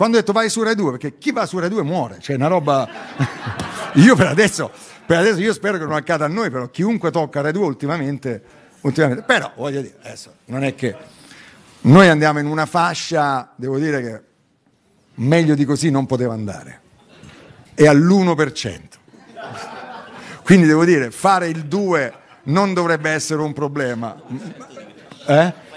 Quando ho detto vai su Rai 2, perché chi va su Rai 2 muore, cioè una roba... io per adesso, per adesso io spero che non accada a noi, però chiunque tocca Rai 2 ultimamente, ultimamente... Però voglio dire, adesso non è che... Noi andiamo in una fascia, devo dire che meglio di così non poteva andare. È all'1%. Quindi devo dire, fare il 2 non dovrebbe essere un problema. Eh?